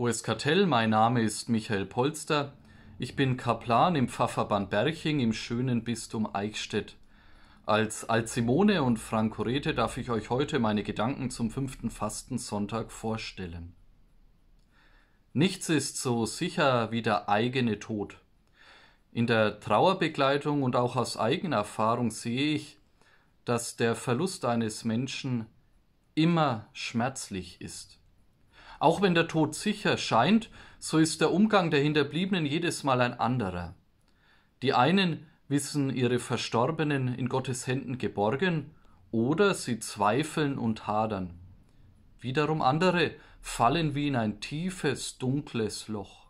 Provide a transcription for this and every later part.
Hohes Kartell, mein Name ist Michael Polster. Ich bin Kaplan im Pfarrverband Berching im schönen Bistum Eichstätt. Als Alzimone und Frankorete darf ich euch heute meine Gedanken zum fünften Fastensonntag vorstellen. Nichts ist so sicher wie der eigene Tod. In der Trauerbegleitung und auch aus eigener Erfahrung sehe ich, dass der Verlust eines Menschen immer schmerzlich ist. Auch wenn der Tod sicher scheint, so ist der Umgang der Hinterbliebenen jedes Mal ein anderer. Die einen wissen ihre Verstorbenen in Gottes Händen geborgen, oder sie zweifeln und hadern. Wiederum andere fallen wie in ein tiefes, dunkles Loch.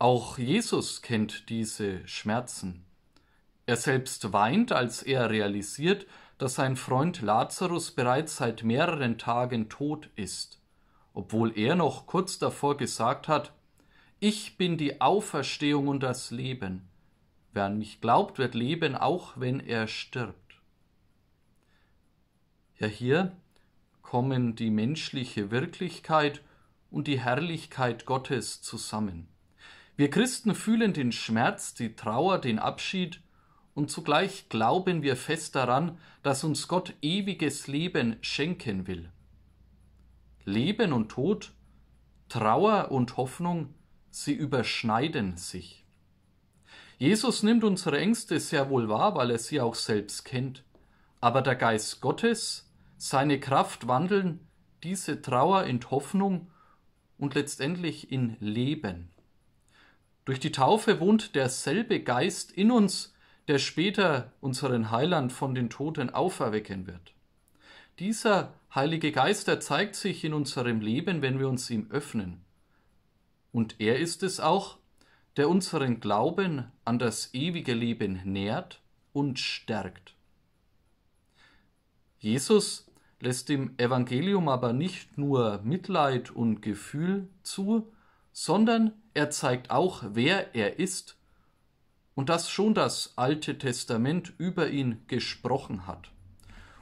Auch Jesus kennt diese Schmerzen. Er selbst weint, als er realisiert, dass sein Freund Lazarus bereits seit mehreren Tagen tot ist obwohl er noch kurz davor gesagt hat, ich bin die Auferstehung und das Leben. Wer an mich glaubt, wird leben, auch wenn er stirbt. Ja, hier kommen die menschliche Wirklichkeit und die Herrlichkeit Gottes zusammen. Wir Christen fühlen den Schmerz, die Trauer, den Abschied und zugleich glauben wir fest daran, dass uns Gott ewiges Leben schenken will. Leben und Tod, Trauer und Hoffnung, sie überschneiden sich. Jesus nimmt unsere Ängste sehr wohl wahr, weil er sie auch selbst kennt. Aber der Geist Gottes, seine Kraft wandeln diese Trauer in Hoffnung und letztendlich in Leben. Durch die Taufe wohnt derselbe Geist in uns, der später unseren Heiland von den Toten auferwecken wird. Dieser Heilige Geist, er zeigt sich in unserem Leben, wenn wir uns ihm öffnen. Und er ist es auch, der unseren Glauben an das ewige Leben nährt und stärkt. Jesus lässt im Evangelium aber nicht nur Mitleid und Gefühl zu, sondern er zeigt auch, wer er ist und dass schon das Alte Testament über ihn gesprochen hat.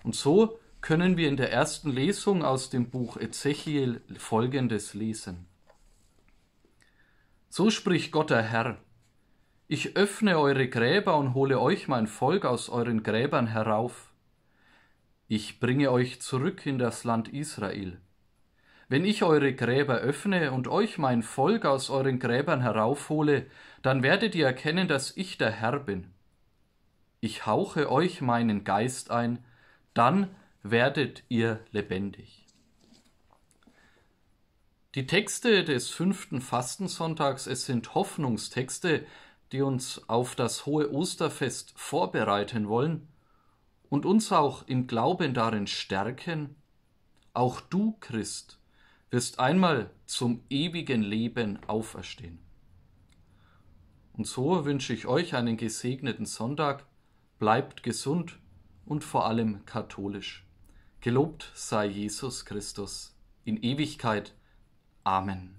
Und so können wir in der ersten Lesung aus dem Buch Ezechiel Folgendes lesen. So spricht Gott der Herr, ich öffne eure Gräber und hole euch mein Volk aus euren Gräbern herauf. Ich bringe euch zurück in das Land Israel. Wenn ich eure Gräber öffne und euch mein Volk aus euren Gräbern heraufhole, dann werdet ihr erkennen, dass ich der Herr bin. Ich hauche euch meinen Geist ein, dann werdet ihr lebendig. Die Texte des fünften Fastensonntags, es sind Hoffnungstexte, die uns auf das hohe Osterfest vorbereiten wollen und uns auch im Glauben darin stärken, auch du, Christ, wirst einmal zum ewigen Leben auferstehen. Und so wünsche ich euch einen gesegneten Sonntag, bleibt gesund und vor allem katholisch. Gelobt sei Jesus Christus in Ewigkeit. Amen.